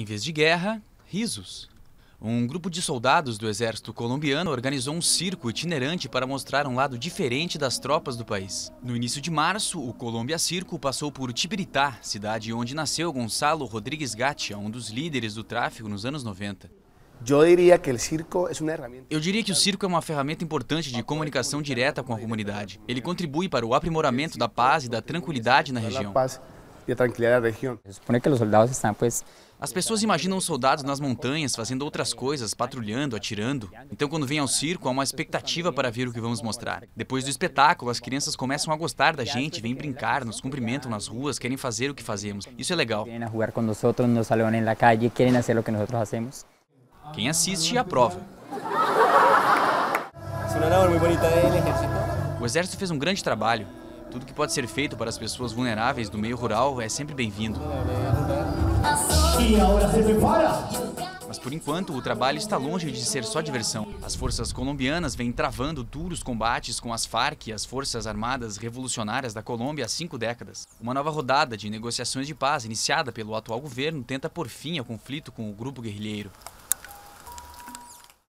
Em vez de guerra, risos. Um grupo de soldados do exército colombiano organizou um circo itinerante para mostrar um lado diferente das tropas do país. No início de março, o Colômbia Circo passou por Tibiritá, cidade onde nasceu Gonçalo Rodrigues Gatia, um dos líderes do tráfico nos anos 90. Eu diria que o circo é uma ferramenta. Eu diria que o circo é uma ferramenta importante de comunicação direta com a comunidade. Ele contribui para o aprimoramento da paz e da tranquilidade na região. Paz e a tranquilidade da região. Supõe que os soldados estão, pois, pues... As pessoas imaginam os soldados nas montanhas fazendo outras coisas, patrulhando, atirando. Então, quando vem ao circo, há uma expectativa para ver o que vamos mostrar. Depois do espetáculo, as crianças começam a gostar da gente, vêm brincar, nos cumprimentam nas ruas, querem fazer o que fazemos. Isso é legal. Quem assiste aprova. ¿eh? O exército fez um grande trabalho. Tudo que pode ser feito para as pessoas vulneráveis do meio rural é sempre bem-vindo. Mas por enquanto, o trabalho está longe de ser só diversão. As forças colombianas vêm travando duros combates com as Farc, as Forças Armadas Revolucionárias da Colômbia, há cinco décadas. Uma nova rodada de negociações de paz, iniciada pelo atual governo, tenta por fim ao conflito com o grupo guerrilheiro.